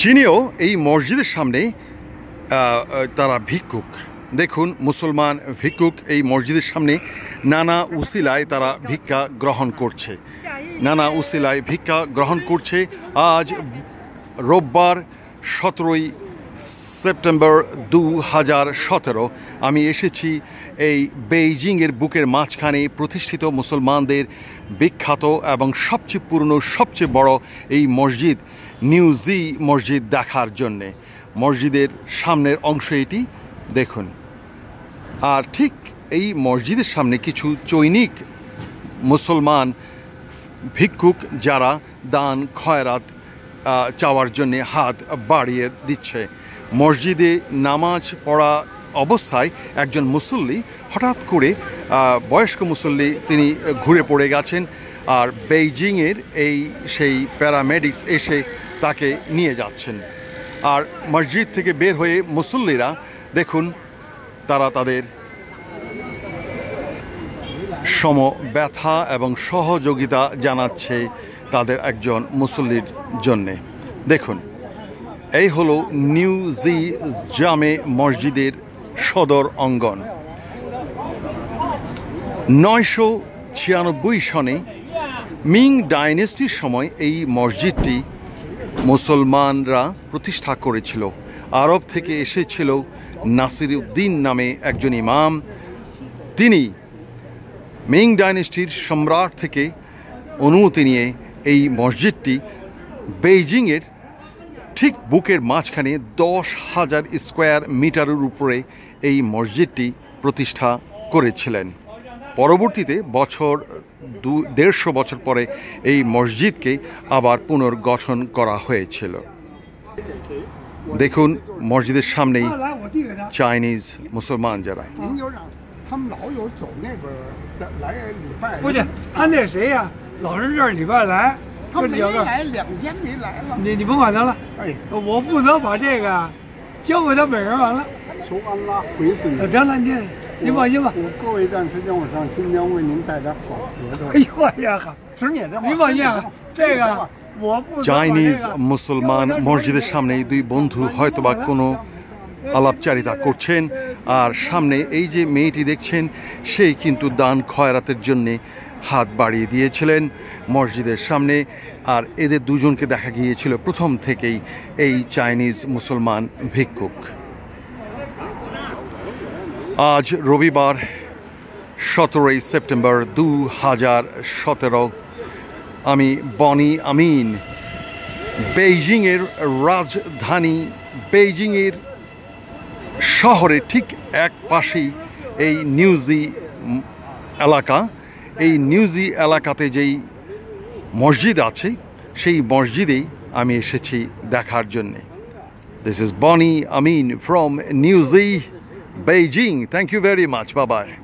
চীনেও এই মসজিদের সামনে তারা ভিক্ষুক দেখুন মুসলমান ভিক্ষুক এই মসজিদের সামনে নানা উসিলায় তারা ভিক্ষা গ্রহণ করছে নানা উসিলায় ভিক্ষা গ্রহণ করছে আজ রোববার সতেরোই সেপ্টেম্বর দু হাজার সতেরো আমি এসেছি এই বেইজিংয়ের বুকের মাঝখানে প্রতিষ্ঠিত মুসলমানদের বিখ্যাত এবং সবচেয়ে পুরনো সবচেয়ে বড় এই মসজিদ নিউজি মসজিদ দেখার জন্যে মসজিদের সামনের অংশ এটি দেখুন আর ঠিক এই মসজিদের সামনে কিছু চৈনিক মুসলমান ভিক্ষুক যারা দান খয়রাত চাওয়ার জন্যে হাত বাড়িয়ে দিচ্ছে মসজিদে নামাজ পড়া অবস্থায় একজন মুসল্লি হঠাৎ করে বয়স্ক মুসল্লি তিনি ঘুরে পড়ে গেছেন আর বেইজিংয়ের এই সেই প্যারামেডিক্স এসে তাকে নিয়ে যাচ্ছেন আর মসজিদ থেকে বের হয়ে মুসল্লিরা দেখুন তারা তাদের সম ব্যথা এবং সহযোগিতা জানাচ্ছে তাদের একজন মুসল্লির জন্যে দেখুন এই হলো নিউজি জামে মসজিদের সদর অঙ্গন নয়শো ছিয়ানব্বই সনে মিং ডাইনেস্টির সময় এই মসজিদটি মুসলমানরা প্রতিষ্ঠা করেছিল আরব থেকে এসেছিল নাসির উদ্দিন নামে একজন ইমাম তিনি মিং ডাইনেস্টির সম্রাট থেকে অনুমতি নিয়ে এই মসজিদটি বেইজিংয়ের ঠিক বুকের মাঝখানে দশ হাজার স্কোয়ার মিটারের উপরে এই মসজিদটি প্রতিষ্ঠা করেছিলেন পরবর্তীতে বছর দু দেড়শো বছর পরে এই মসজিদকে আবার পুনর্গঠন করা হয়েছিল দেখুন মসজিদের সামনেই চাইনিজ মুসলমান যারা ও 您放心吧。我过一段时间我上新疆为您带点好喝的。哎呦呀哈！您放心啊，这个我不。চাইনিজ মুসলমান মসজিদের সামনে এই দুই বন্ধু হয়তোবা কোনো আলাপচারিতা করছেন আর সামনে এই যে মেয়েটি দেখছেন সেই কিন্তু দান খয়রাতের জন্যে হাত বাড়িয়ে দিয়েছিলেন মসজিদের সামনে আর এদের দুজনকে দেখা গিয়েছিল প্রথম থেকেই এই চাইনিজ মুসলমান ভিক্ষুক আজ রবিবার সতেরোই সেপ্টেম্বর দু হাজার সতেরো আমি বনি আমিন বেইজিংয়ের রাজধানী বেইজিংয়ের শহরে ঠিক এক পাশেই এই নিউজি এলাকা এই নিউজি এলাকাতে যেই মসজিদ আছে সেই মসজিদেই আমি এসেছি দেখার জন্যে this is Bonnie Amin from নিউজি Beijing. Thank you very much. Bye-bye.